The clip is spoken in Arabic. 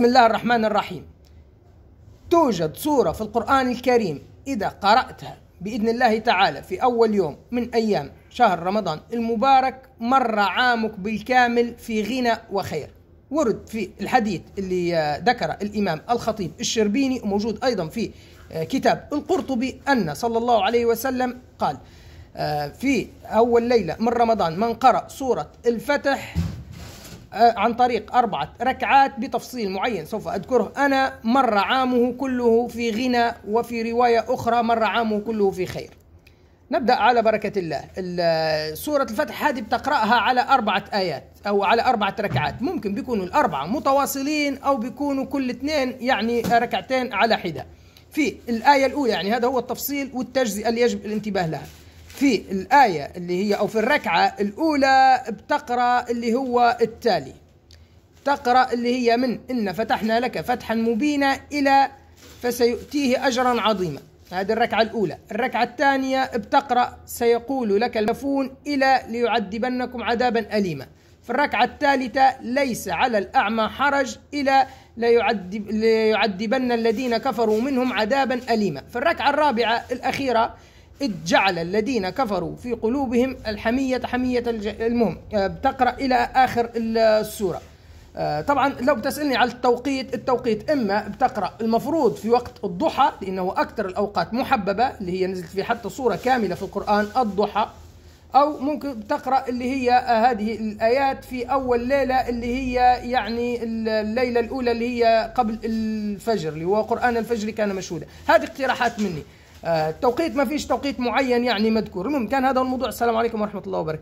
بسم الله الرحمن الرحيم توجد سورة في القرآن الكريم إذا قرأتها بإذن الله تعالى في أول يوم من أيام شهر رمضان المبارك مر عامك بالكامل في غنى وخير ورد في الحديث اللي آه، ذكر الإمام الخطيب الشربيني وموجود أيضا في آه، كتاب القرطبي أن صلى الله عليه وسلم قال آه، في أول ليلة من رمضان من قرأ سورة الفتح آه، عن طريق أربعة ركعات بتفصيل معين سوف أذكره أنا مر عامه كله في غنى وفي رواية أخرى مر عامه كله في خير نبدأ على بركة الله سورة الفتح هذه بتقرأها على أربعة آيات أو على أربعة ركعات ممكن بيكونوا الأربعة متواصلين أو بيكونوا كل اثنين يعني ركعتين على حدة في الآية الأولى يعني هذا هو التفصيل والتجزئة اللي يجب الانتباه لها في الآية اللي هي أو في الركعة الأولى بتقرأ اللي هو التالي تقرأ اللي هي من إن فتحنا لك فتحا مبينا إلى فسيؤتيه أجرا عظيما هذه الركعة الأولى الركعة الثانية بتقرأ سيقول لك المفون إلى ليعذبنكم عذابا أليما في الركعة الثالثة ليس على الأعمى حرج إلى ليعذبن الذين كفروا منهم عذابا أليما في الركعة الرابعة الأخيرة إذ جعل الذين كفروا في قلوبهم الحمية حمية المهم آه، بتقرأ إلى آخر السورة آه، طبعا لو بتسألني على التوقيت التوقيت إما بتقرأ المفروض في وقت الضحى لأنه أكثر الأوقات محببة اللي هي نزلت في حتى صورة كاملة في القرآن الضحى أو ممكن تقرأ اللي هي آه، هذه الآيات في أول ليلة اللي هي يعني الليلة الأولى اللي هي قبل الفجر اللي هو قرآن الفجر كان مشهودا هذه اقتراحات مني التوقيت آه، ما فيش توقيت معين يعني مذكور المهم كان هذا الموضوع السلام عليكم ورحمه الله وبركاته